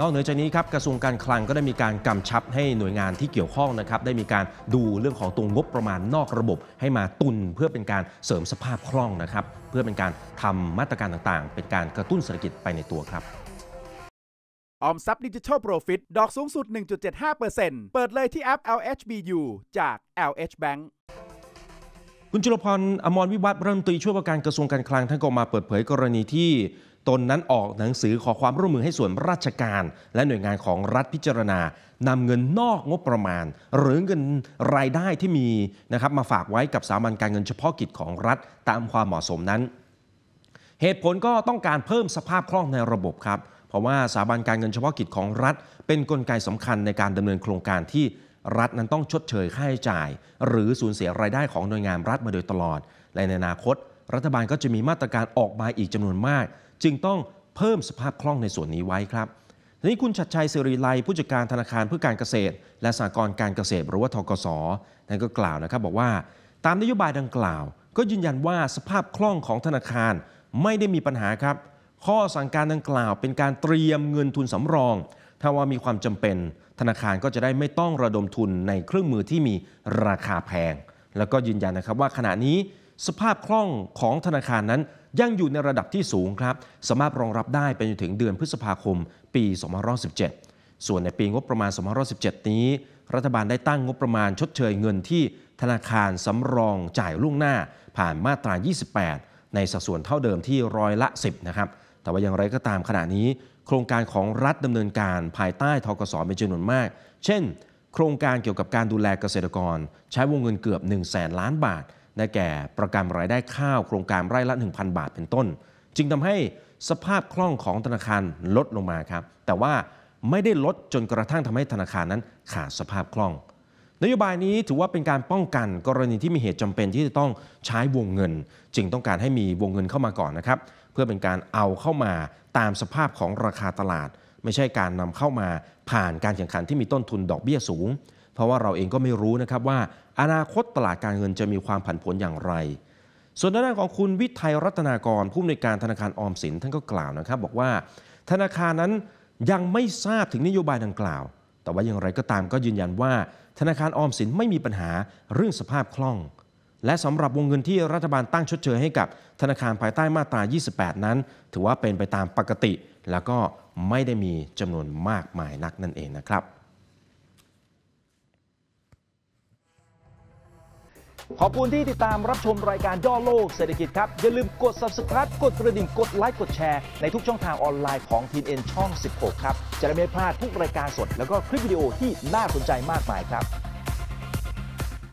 นอกเหนือจากนี้ครับกระทรวงการคลังก็ได้มีการกำชับให้หน่วยงานที่เกี่ยวข้องนะครับได้มีการดูเรื่องของตรงงบประมาณนอกระบบให้มาตุนเพื่อเป็นการเสริมสภาพคล่องนะครับเพื่อเป็นการทำมาตรการต่างๆ เป็นการกระตุ้นเศรษฐกิจไปในตัวครับออมทรัพย์ดิจิทัลโปรฟิตดอกสูงสุด 1.75%เปิดเลยที่แอป LHBU จาก LH Bank คุณจุลพรอมรวิวัฒน์รัฐมนตรีช่วยว่าการกระทรวงการคลังท่านก็มาเปิดเผยกรณีที่ ตนนั้นออกหนังสือขอความร่วมมือให้ส่วนราชการ และหน่วยงานของรัฐพิจารณานำเงินนอกงบประมาณ หรือเงินรายได้ที่มีนะครับมาฝากไว้กับสถาบันการเงินเฉพาะกิจของรัฐตามความเหมาะสมนั้น เหตุผลก็ต้องการเพิ่มสภาพคล่องในระบบครับเพราะว่าสถาบันการเงินเฉพาะกิจของรัฐ เป็นนกลไกสำคัญในการดำเนินโครงการที่รัฐนั้นต้องชดเชยค่าใช้จ่าย หรือสูญเสียรายได้ของหน่วยงานรัฐมาโดยตลอด และในอนาคต รัฐบาลก็จะมีมาตรการออกมาอีกจำนวนมาก จึงต้องเพิ่มสภาพคล่องในส่วนนี้ไว้ครับทีนี้คุณชัดชัยสิริไล ผู้จัดการธนาคารเพื่อการเกษตร และสหกรณ์การเกษตร หรือว่าทกศนั้นก็กล่าวนะครับ บอกว่า ตามนโยบายดังกล่าวก็ยืนยันว่าสภาพคล่องของธนาคารไม่ได้มีปัญหาครับ ข้อสั่งการดังกล่าว เป็นการเตรียมเงินทุนสำรองถ้าว่ามีความจำเป็นธนาคารก็จะได้ไม่ต้องระดมทุนในเครื่องมือที่มีราคาแพง แล้วก็ยืนยันนะครับว่าขณะนี้สภาพคล่องของธนาคารนั้นยังอยู่ในระดับที่สูงครับ สามารถรองรับได้ไป็นถึงเดือนพฤษภาคมปี2017 ส่วนในปีงบประมาณ2017 นี้ รัฐบาลได้ตั้งงบประมาณชดเชยเงินที่ ธนาคารสำรองจ่ายล่วงหน้าผ่านมาตรา 28 ในสัดส่วนเท่าเดิมที่ร้อยละ 10 นะครับแต่ว่าอย่างไรก็ตามขณะนี้โครงการของรัฐดำเนินการภายใต้ทกศเป็นจำนวนมาก เช่น โครงการเกี่ยวกับการดูแลเกษตรกร ใช้วงเงินเกือบ1 0 0 0 0แล้านบาท ได้แก่ประกันรายได้ข้าวโครงการไร่ละ1,000 บาทเป็นต้น จึงทำให้สภาพคล่องของธนาคารลดลงมาครับ แต่ว่าไม่ได้ลดจนกระทั่งทำให้ธนาคารนั้นขาดสภาพคล่อง นโยบายนี้ถือว่าเป็นการป้องกันกรณีที่มีเหตุจำเป็นที่จะต้องใช้วงเงิน จึงต้องการให้มีวงเงินเข้ามาก่อนนะครับพื่อเป็นการเอาเข้ามาตามสภาพของราคาตลาด ไม่ใช่การนำเข้ามาผ่านการแข่งขันที่มีต้นทุนดอกเบี้ยสูง เพราะว่าเราเองก็ไม่รู้นะครับว่า อนาคตตลาดการเงินจะมีความผันผวนอย่างไร ส่วนด้านของคุณวิทัยรัตนากรผู้อำนวยการธนาคารออมสิน ท่านก็ กล่าวนะครับ บอกว่าธนาคารนั้นยังไม่ทราบถึงนโยบายดังกล่าว แต่ว่าอย่างไรก็ตามก็ยืนยันว่า ธนาคารออมสินไม่มีปัญหาเรื่องสภาพคล่องและสำหรับวงเงินที่รัฐบาลตั้งชดเชยให้กับธนาคารภายใต้มาตรา 28 นั้น ถือว่าเป็นไปตามปกติ แล้วก็ไม่ได้มีจำนวนมากมายนักนั่นเองนะครับ ขอบคุณที่ติดตามรับชมรายการย่อโลกเศรษฐกิจครับ อย่าลืมกด subscribe กดกระดิ่ง กดไลค์ กดแชร์ในทุกช่องทางออนไลน์ของ t n n ช่อง 16 ครับ จะได้ไม่พลาดทุกรายการสดแล้วก็คลิปวิดีโอที่น่าสนใจมากมายครับ